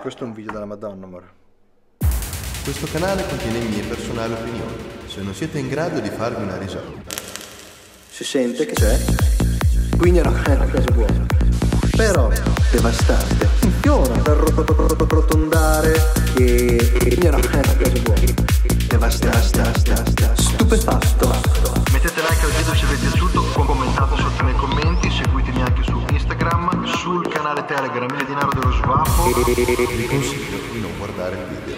Questo è un video della Madonna, amore. Questo canale contiene mie personali opinioni. Se non siete in grado di farvi una risata. Si sente che c'è? Quindi è una, è una cosa buona. Però, devastante. Funziona per rotondare che... Quindi è una, è una cosa buona. Devastante. Stupefatto. Mettete like al video se vi è piaciuto, commentate sotto nei commenti, seguite seguirmi anche su Instagram, sul canale Telegram Il Denaro dello Svapo. Vi consiglio di non guardare il video.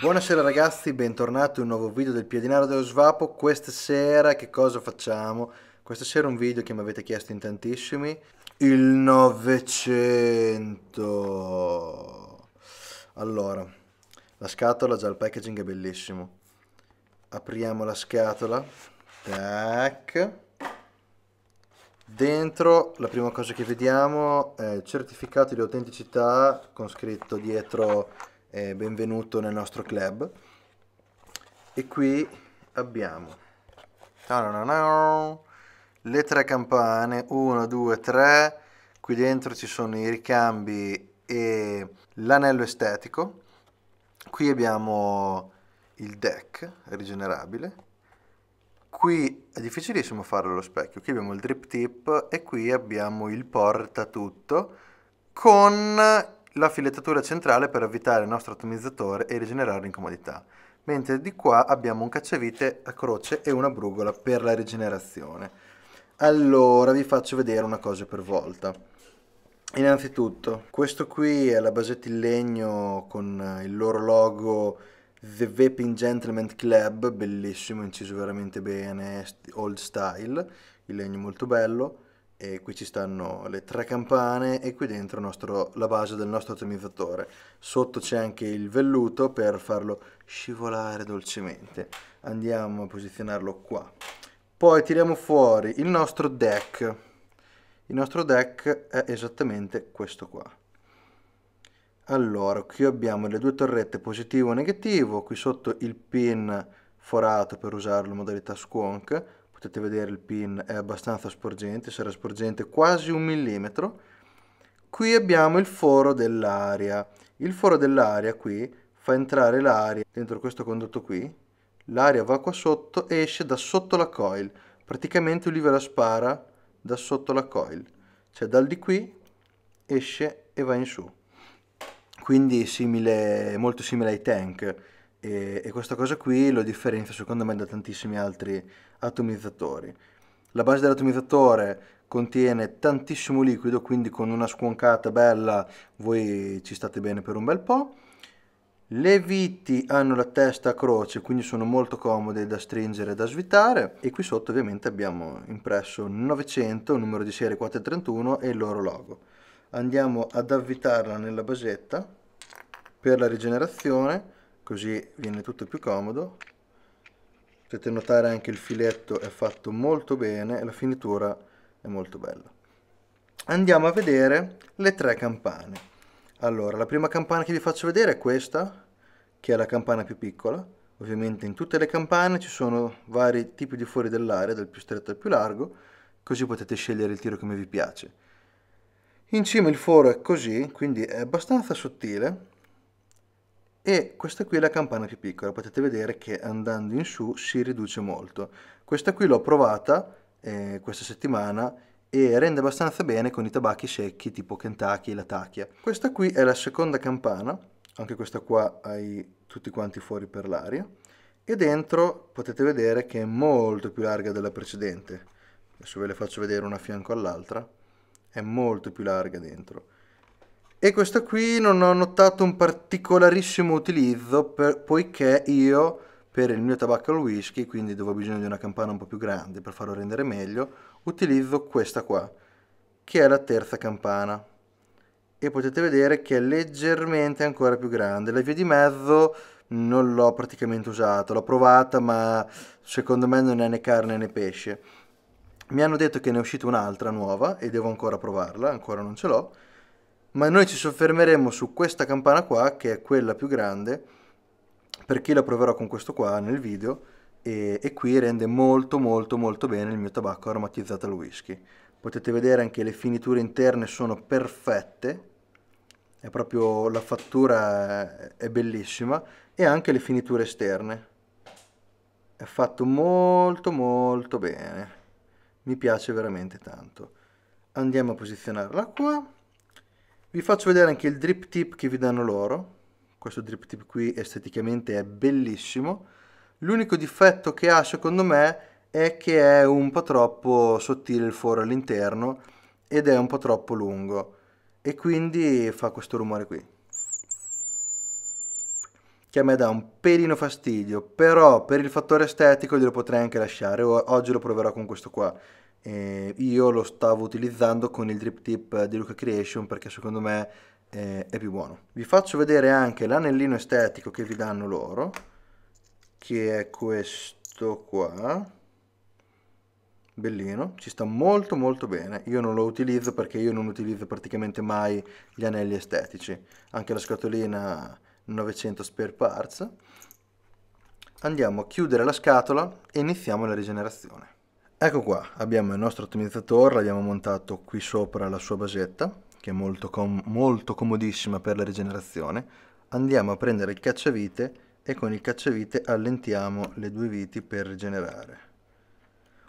Buonasera ragazzi, bentornati a un nuovo video del Piedinaro dello Svapo. Questa sera che cosa facciamo? Questa sera un video che mi avete chiesto in tantissimi. Il 900. Allora, la scatola, già il packaging è bellissimo. Apriamo la scatola. Tac. Dentro la prima cosa che vediamo è il certificato di autenticità con scritto dietro eh, benvenuto nel nostro club. E qui abbiamo le tre campane, 1, 2, 3. Qui dentro ci sono i ricambi e l'anello estetico. Qui abbiamo il deck rigenerabile Qui è difficilissimo fare lo specchio, qui abbiamo il drip tip e qui abbiamo il porta tutto con la filettatura centrale per avvitare il nostro atomizzatore e rigenerare l'incomodità mentre di qua abbiamo un cacciavite a croce e una brugola per la rigenerazione. Allora vi faccio vedere una cosa per volta. Innanzitutto, questo qui è la basetta in legno con il loro logo The Vaping Gentleman Club, bellissimo, inciso veramente bene, old style, il legno molto bello. E qui ci stanno le tre campane e qui dentro nostro, la base del nostro ottimizzatore. Sotto c'è anche il velluto per farlo scivolare dolcemente. Andiamo a posizionarlo qua. Poi tiriamo fuori il nostro deck. Il nostro deck è esattamente questo qua allora qui abbiamo le due torrette positivo e negativo qui sotto il pin forato per usarlo in modalità squonk potete vedere il pin è abbastanza sporgente sarà sporgente quasi un millimetro qui abbiamo il foro dell'aria il foro dell'aria qui fa entrare l'aria dentro questo condotto qui l'aria va qua sotto e esce da sotto la coil praticamente lui ve la spara da sotto la coil cioè dal di qui esce e va in su quindi simile, molto simile ai tank e, e, questa cosa qui lo differenzia secondo me da tantissimi altri atomizzatori. La base dell'atomizzatore contiene tantissimo liquido, quindi con una squoncata bella voi ci state bene per un bel po'. Le viti hanno la testa a croce, quindi sono molto comode da stringere e da svitare. E qui sotto ovviamente abbiamo impresso 900, numero di serie 431 e il loro logo andiamo ad avvitarla nella basetta per la rigenerazione così viene tutto più comodo potete notare anche il filetto è fatto molto bene e la finitura è molto bella andiamo a vedere le tre campane allora la prima campana che vi faccio vedere è questa che è la campana più piccola ovviamente in tutte le campane ci sono vari tipi di fuori dell'aria dal più stretto al più largo così potete scegliere il tiro come vi piace in cima il foro è così, quindi è abbastanza sottile e questa qui è la campana più piccola, potete vedere che andando in su si riduce molto. Questa qui l'ho provata eh, questa settimana e rende abbastanza bene con i tabacchi secchi tipo Kentucky e la tachia. Questa qui è la seconda campana, anche questa qua hai tutti quanti fuori per l'aria e dentro potete vedere che è molto più larga della precedente. Adesso ve le faccio vedere una a fianco all'altra è molto più larga dentro. E questa qui non ho notato un particolarissimo utilizzo per, poiché io per il mio tabacco al whisky, quindi dove ho bisogno di una campana un po' più grande per farlo rendere meglio, utilizzo questa qua, che è la terza campana. E potete vedere che è leggermente ancora più grande. La via di mezzo non l'ho praticamente usata, l'ho provata ma secondo me non è né carne né pesce. Mi hanno detto che ne è uscita un'altra nuova e devo ancora provarla, ancora non ce l'ho, ma noi ci soffermeremo su questa campana qua, che è quella più grande, perché la proverò con questo qua nel video, e, e qui rende molto molto molto bene il mio tabacco aromatizzato al whisky. Potete vedere anche le finiture interne sono perfette, è proprio la fattura è bellissima e anche le finiture esterne è fatto molto molto bene mi piace veramente tanto andiamo a posizionarla qua vi faccio vedere anche il drip tip che vi danno loro questo drip tip qui esteticamente è bellissimo l'unico difetto che ha secondo me è che è un po' troppo sottile il foro all'interno ed è un po' troppo lungo e quindi fa questo rumore qui che a me dà un pelino fastidio, però per il fattore estetico glielo potrei anche lasciare, oggi lo proverò con questo qua. Eh, io lo stavo utilizzando con il drip tip di Luca Creation perché secondo me eh, è più buono. Vi faccio vedere anche l'anellino estetico che vi danno loro, che è questo qua. Bellino, ci sta molto molto bene. Io non lo utilizzo perché io non utilizzo praticamente mai gli anelli estetici. Anche la scatolina 900 spare parts andiamo a chiudere la scatola e iniziamo la rigenerazione ecco qua abbiamo il nostro ottimizzatore l'abbiamo montato qui sopra la sua basetta che è molto, com molto comodissima per la rigenerazione andiamo a prendere il cacciavite e con il cacciavite allentiamo le due viti per rigenerare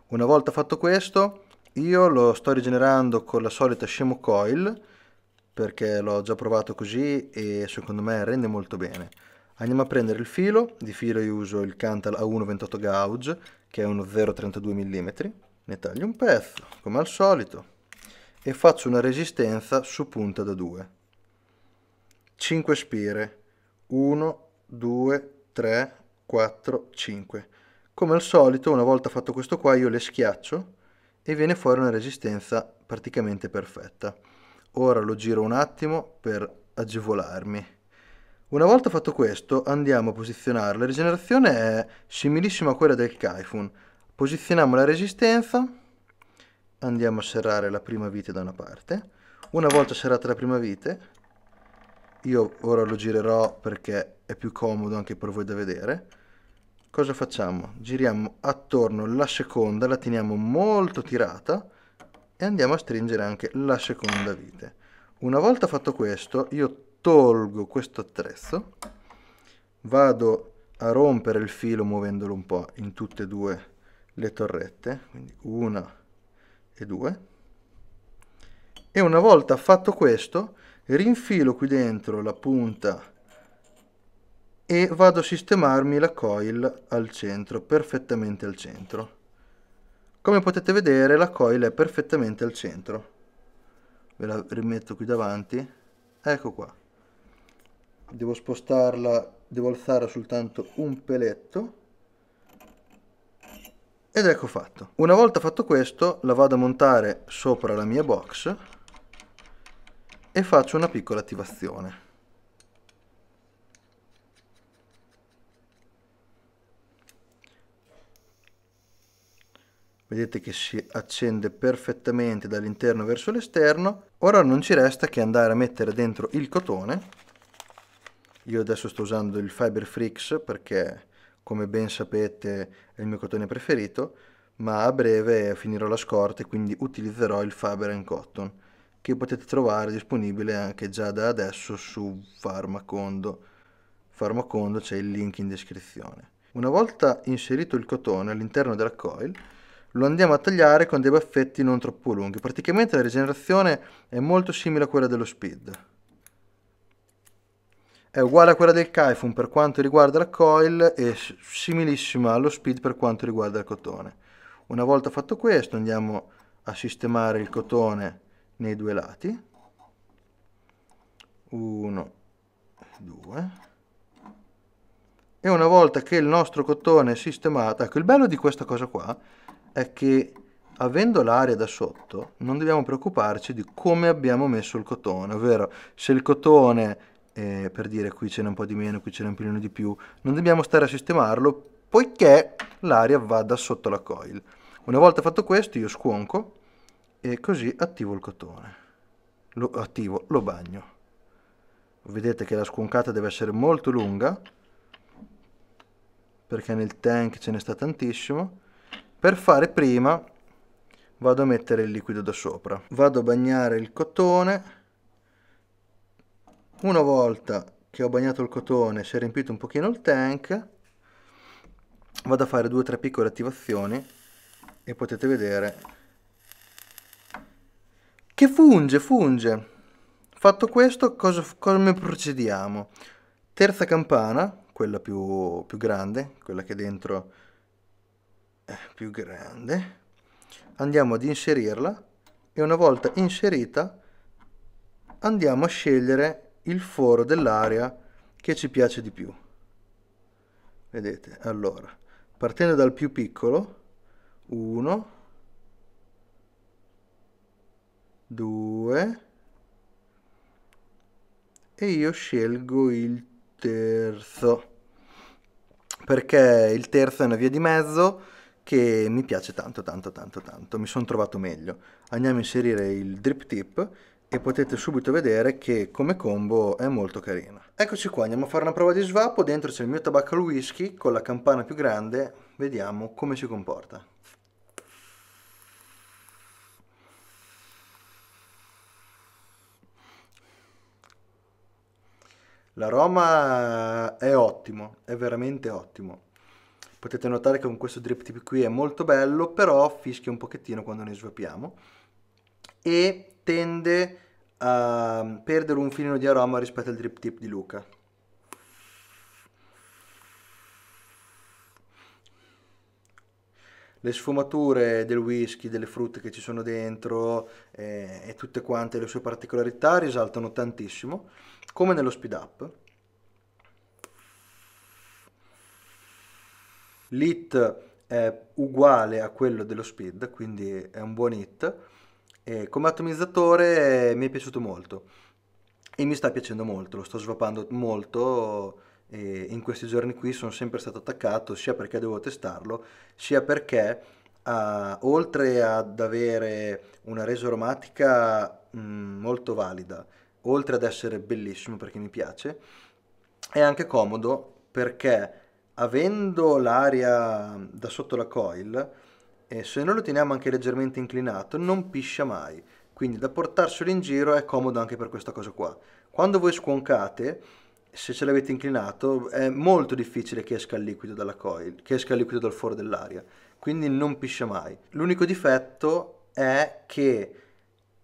una volta fatto questo io lo sto rigenerando con la solita scemo coil perché l'ho già provato così e secondo me rende molto bene. Andiamo a prendere il filo, di filo io uso il Cantal A128 Gauge che è uno 0,32 mm, ne taglio un pezzo come al solito e faccio una resistenza su punta da 2. 5 spire, 1, 2, 3, 4, 5. Come al solito una volta fatto questo qua io le schiaccio e viene fuori una resistenza praticamente perfetta. Ora lo giro un attimo per agevolarmi. Una volta fatto questo andiamo a posizionare. La rigenerazione è similissima a quella del Kaifun. Posizioniamo la resistenza, andiamo a serrare la prima vite da una parte. Una volta serrata la prima vite, io ora lo girerò perché è più comodo anche per voi da vedere. Cosa facciamo? Giriamo attorno la seconda, la teniamo molto tirata e andiamo a stringere anche la seconda vite. Una volta fatto questo io tolgo questo attrezzo, vado a rompere il filo muovendolo un po' in tutte e due le torrette, quindi una e due, e una volta fatto questo rinfilo qui dentro la punta e vado a sistemarmi la coil al centro, perfettamente al centro. Come potete vedere la coil è perfettamente al centro. Ve la rimetto qui davanti. Ecco qua. Devo spostarla, devo alzare soltanto un peletto. Ed ecco fatto. Una volta fatto questo la vado a montare sopra la mia box e faccio una piccola attivazione. vedete che si accende perfettamente dall'interno verso l'esterno ora non ci resta che andare a mettere dentro il cotone io adesso sto usando il Fiber Freaks perché come ben sapete è il mio cotone preferito ma a breve finirò la scorta e quindi utilizzerò il Fiber Faber Cotton che potete trovare disponibile anche già da adesso su Farmacondo. Farmacondo c'è il link in descrizione. Una volta inserito il cotone all'interno della coil lo andiamo a tagliare con dei baffetti non troppo lunghi. Praticamente la rigenerazione è molto simile a quella dello speed. È uguale a quella del Kaifun per quanto riguarda la coil e similissima allo speed per quanto riguarda il cotone. Una volta fatto questo andiamo a sistemare il cotone nei due lati. 1, 2. E una volta che il nostro cotone è sistemato, ecco il bello di questa cosa qua è che avendo l'aria da sotto non dobbiamo preoccuparci di come abbiamo messo il cotone, ovvero se il cotone, eh, per dire qui ce n'è un po' di meno, qui ce n'è un po' di più, non dobbiamo stare a sistemarlo poiché l'aria va da sotto la coil. Una volta fatto questo io scuonco e così attivo il cotone, lo attivo, lo bagno. Vedete che la squoncata deve essere molto lunga perché nel tank ce ne sta tantissimo per fare prima vado a mettere il liquido da sopra. Vado a bagnare il cotone. Una volta che ho bagnato il cotone si è riempito un pochino il tank, vado a fare due o tre piccole attivazioni e potete vedere che funge, funge. Fatto questo, cosa, come procediamo? Terza campana, quella più, più grande, quella che dentro più grande, andiamo ad inserirla e una volta inserita andiamo a scegliere il foro dell'area che ci piace di più. Vedete, allora, partendo dal più piccolo, 1, 2, e io scelgo il terzo, perché il terzo è una via di mezzo, che mi piace tanto tanto tanto tanto, mi sono trovato meglio. Andiamo a inserire il drip tip e potete subito vedere che come combo è molto carina. Eccoci qua, andiamo a fare una prova di svapo, dentro c'è il mio tabacco al whisky con la campana più grande, vediamo come si comporta. L'aroma è ottimo, è veramente ottimo. Potete notare che con questo drip tip qui è molto bello, però fischia un pochettino quando ne svapiamo e tende a perdere un filino di aroma rispetto al drip tip di Luca. le sfumature del whisky, delle frutte che ci sono dentro eh, e tutte quante le sue particolarità risaltano tantissimo, come nello speed up. l'hit è uguale a quello dello speed, quindi è un buon hit. E come atomizzatore mi è piaciuto molto e mi sta piacendo molto, lo sto svapando molto e in questi giorni qui sono sempre stato attaccato sia perché devo testarlo, sia perché a, oltre ad avere una resa aromatica mh, mm, molto valida, oltre ad essere bellissimo perché mi piace, è anche comodo perché avendo l'aria da sotto la coil, eh, se noi lo teniamo anche leggermente inclinato, non piscia mai. Quindi da portarselo in giro è comodo anche per questa cosa qua. Quando voi squoncate, se ce l'avete inclinato, è molto difficile che esca il liquido dalla coil, che esca il liquido dal foro dell'aria. Quindi non piscia mai. L'unico difetto è che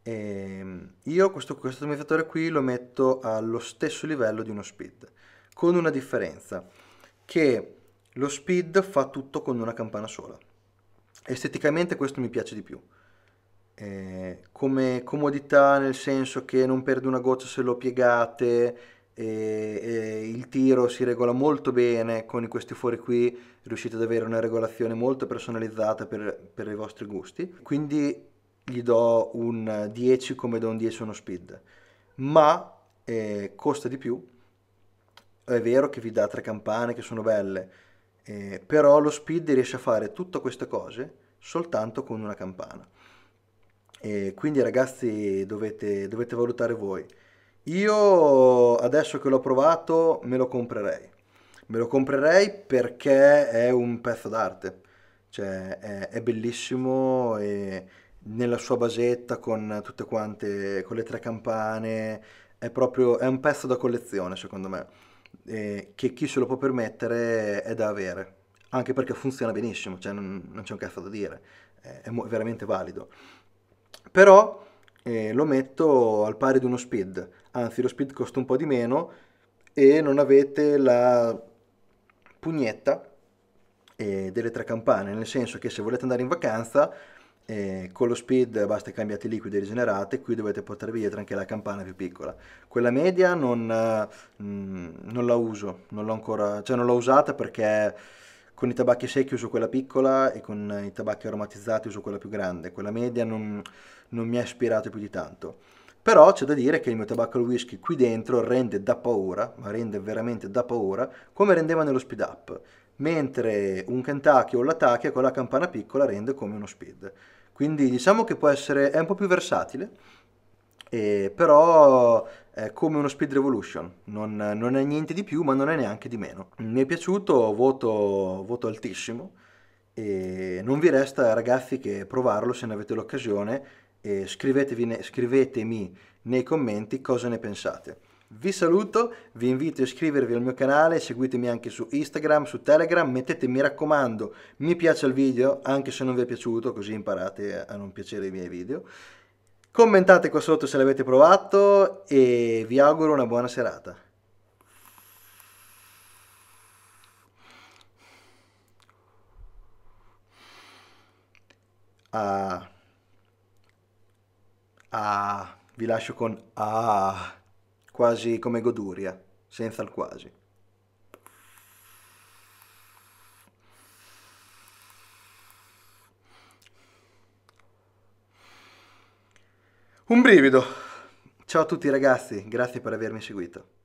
ehm, io questo, questo qui lo metto allo stesso livello di uno speed, con una differenza che lo speed fa tutto con una campana sola. Esteticamente questo mi piace di più. Eh, come comodità nel senso che non perde una goccia se lo piegate, eh, eh, il tiro si regola molto bene, con questi fuori qui riuscite ad avere una regolazione molto personalizzata per, per i vostri gusti. Quindi gli do un 10 come do un 10 uno speed, ma eh, costa di più è vero che vi dà tre campane che sono belle, eh, però lo speed riesce a fare tutte queste cose soltanto con una campana. E quindi ragazzi dovete, dovete valutare voi. Io adesso che l'ho provato me lo comprerei. Me lo comprerei perché è un pezzo d'arte, cioè è, è bellissimo e nella sua basetta con tutte quante, con le tre campane, è proprio, è un pezzo da collezione secondo me eh, che chi se lo può permettere è da avere, anche perché funziona benissimo, cioè non, non c'è un cazzo da dire, eh, è veramente valido. Però eh, lo metto al pari di uno speed, anzi lo speed costa un po' di meno e non avete la pugnetta eh, delle tre campane, nel senso che se volete andare in vacanza eh, con lo speed basta cambiate i liquidi e rigenerate, qui dovete portare dietro anche la campana più piccola. Quella media non, eh, mm, non la uso, non l'ho ancora, cioè non l'ho usata perché con i tabacchi secchi uso quella piccola e con i tabacchi aromatizzati uso quella più grande, quella media non, non mi ha ispirato più di tanto. Però c'è da dire che il mio tabacco al whisky qui dentro rende da paura, ma rende veramente da paura, come rendeva nello speed up, mentre un Kentucky o un Latakia con la campana piccola rende come uno speed. Quindi diciamo che può essere, è un po' più versatile, eh, però è come uno Speed Revolution, non, non, è niente di più ma non è neanche di meno. Mi è piaciuto, voto, voto altissimo e non vi resta ragazzi che provarlo se ne avete l'occasione e scrivetevi, scrivetemi nei commenti cosa ne pensate. Vi saluto, vi invito a iscrivervi al mio canale, seguitemi anche su Instagram, su Telegram, mettete mi raccomando mi piace il video, anche se non vi è piaciuto, così imparate a non piacere i miei video. Commentate qua sotto se l'avete provato e vi auguro una buona serata. Ah. Ah. Vi lascio con ah quasi come goduria, senza il quasi. Un brivido. Ciao a tutti ragazzi, grazie per avermi seguito.